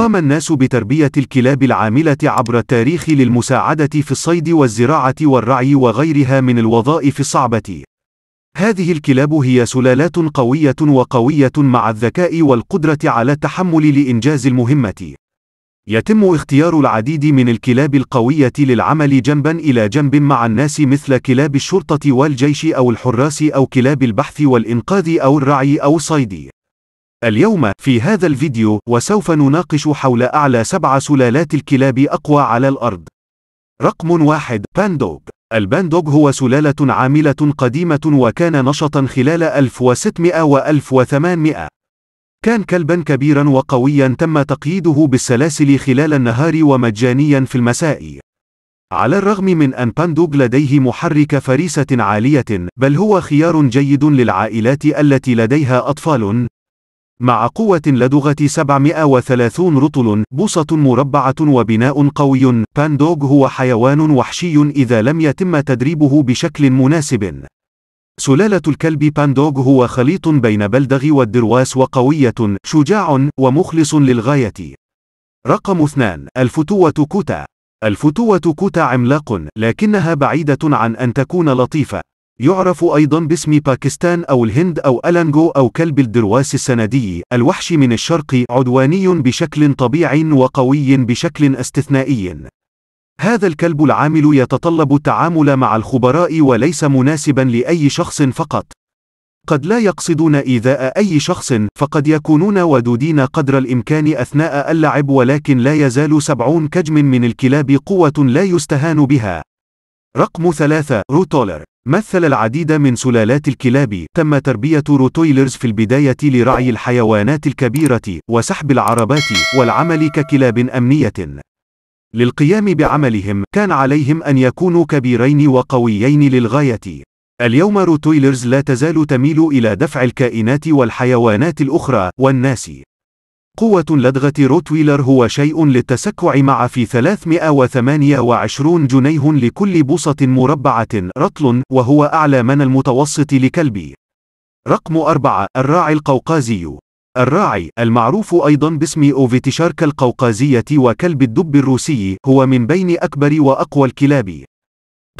قام الناس بتربية الكلاب العاملة عبر التاريخ للمساعدة في الصيد والزراعة والرعي وغيرها من الوظائف الصعبة. هذه الكلاب هي سلالات قوية وقوية مع الذكاء والقدرة على التحمل لإنجاز المهمة. يتم اختيار العديد من الكلاب القوية للعمل جنبا إلى جنب مع الناس مثل كلاب الشرطة والجيش أو الحراس أو كلاب البحث والإنقاذ أو الرعي أو الصيد. اليوم في هذا الفيديو وسوف نناقش حول أعلى سبع سلالات الكلاب أقوى على الأرض. رقم واحد باندوغ الباندوغ هو سلالة عاملة قديمة وكان نشطا خلال 1600 و 1800 كان كلبا كبيرا وقويا تم تقييده بالسلاسل خلال النهار ومجانيا في المساء على الرغم من أن باندوغ لديه محرك فريسة عالية بل هو خيار جيد للعائلات التي لديها أطفال مع قوة لدغة 730 رطل، بوصة مربعة وبناء قوي، باندوغ هو حيوان وحشي إذا لم يتم تدريبه بشكل مناسب. سلالة الكلب باندوغ هو خليط بين بلدغ والدرواس وقوية، شجاع، ومخلص للغاية. رقم 2. الفتوة كوتا. الفتوة كوتا عملاق، لكنها بعيدة عن أن تكون لطيفة. يعرف أيضا باسم باكستان أو الهند أو ألانجو أو كلب الدرواس السندي الوحش من الشرق عدواني بشكل طبيعي وقوي بشكل استثنائي هذا الكلب العامل يتطلب التعامل مع الخبراء وليس مناسبا لأي شخص فقط قد لا يقصدون إيذاء أي شخص، فقد يكونون ودودين قدر الإمكان أثناء اللعب ولكن لا يزال سبعون كجم من الكلاب قوة لا يستهان بها. رقم ثلاثة روتولر مثل العديد من سلالات الكلاب تم تربية روتويلرز في البداية لرعي الحيوانات الكبيرة وسحب العربات والعمل ككلاب أمنية للقيام بعملهم كان عليهم أن يكونوا كبيرين وقويين للغاية اليوم روتويلرز لا تزال تميل إلى دفع الكائنات والحيوانات الأخرى والناس قوة لدغة روتويلر هو شيء للتسكع مع في 328 جنيه لكل بوصة مربعة رطل وهو أعلى من المتوسط لكلبي رقم 4 الراعي القوقازي الراعي المعروف أيضا باسم أوفيتشارك القوقازية وكلب الدب الروسي هو من بين أكبر وأقوى الكلاب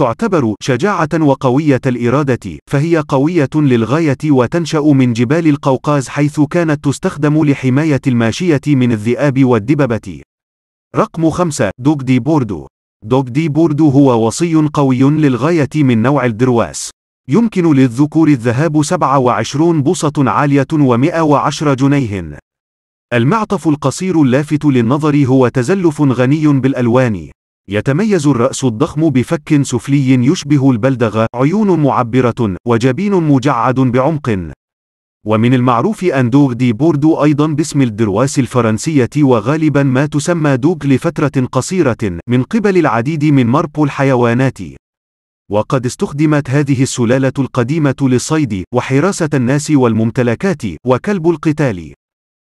تعتبر شجاعة وقوية الإرادة، فهي قوية للغاية وتنشأ من جبال القوقاز حيث كانت تستخدم لحماية الماشية من الذئاب والدببة. رقم 5 دوغ دي بوردو دوغ دي بوردو هو وصي قوي للغاية من نوع الدرواس. يمكن للذكور الذهاب 27 بوصة عالية و110 جنيه. المعطف القصير اللافت للنظر هو تزلف غني بالألوان. يتميز الرأس الضخم بفك سفلي يشبه البلدغة، عيون معبرة، وجبين مجعد بعمق. ومن المعروف أن دوغ دي بوردو أيضا باسم الدرواس الفرنسية وغالبا ما تسمى دوغ لفترة قصيرة من قبل العديد من مربو الحيوانات. وقد استخدمت هذه السلالة القديمة للصيد وحراسة الناس والممتلكات وكلب القتال.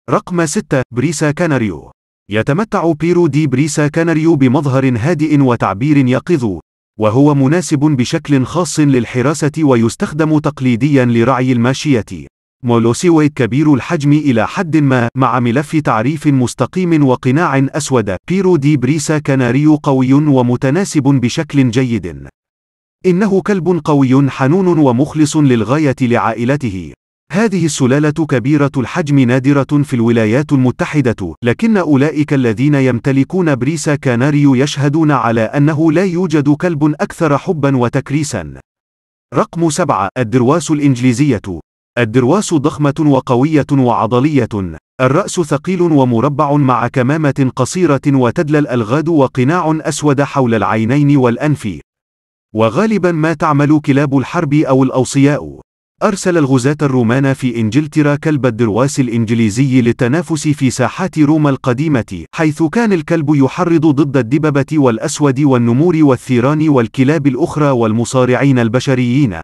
رقم 6 بريسا كاناريو يتمتع بيرو دي بريسا كانريو بمظهر هادئ وتعبير يقظ، وهو مناسب بشكل خاص للحراسة ويستخدم تقليديا لرعي الماشية. مولوسيويت كبير الحجم إلى حد ما مع ملف تعريف مستقيم وقناع أسود بيرو دي بريسا كناريو قوي ومتناسب بشكل جيد إنه كلب قوي حنون ومخلص للغاية لعائلته هذه السلالة كبيرة الحجم نادرة في الولايات المتحدة، لكن أولئك الذين يمتلكون بريسا كاناريو يشهدون على أنه لا يوجد كلب أكثر حبًا وتكريسًا. رقم 7 الدرواس الإنجليزية الدرواس ضخمة وقوية وعضلية، الرأس ثقيل ومربع مع كمامة قصيرة وتدلى الألغاد وقناع أسود حول العينين والأنف. وغالبا ما تعمل كلاب الحرب أو الأوصياء. أرسل الغزاة الرومان في إنجلترا كلب الدرواس الإنجليزي للتنافس في ساحات روما القديمة، حيث كان الكلب يحرض ضد الدببة والأسود والنمور والثيران والكلاب الأخرى والمصارعين البشريين.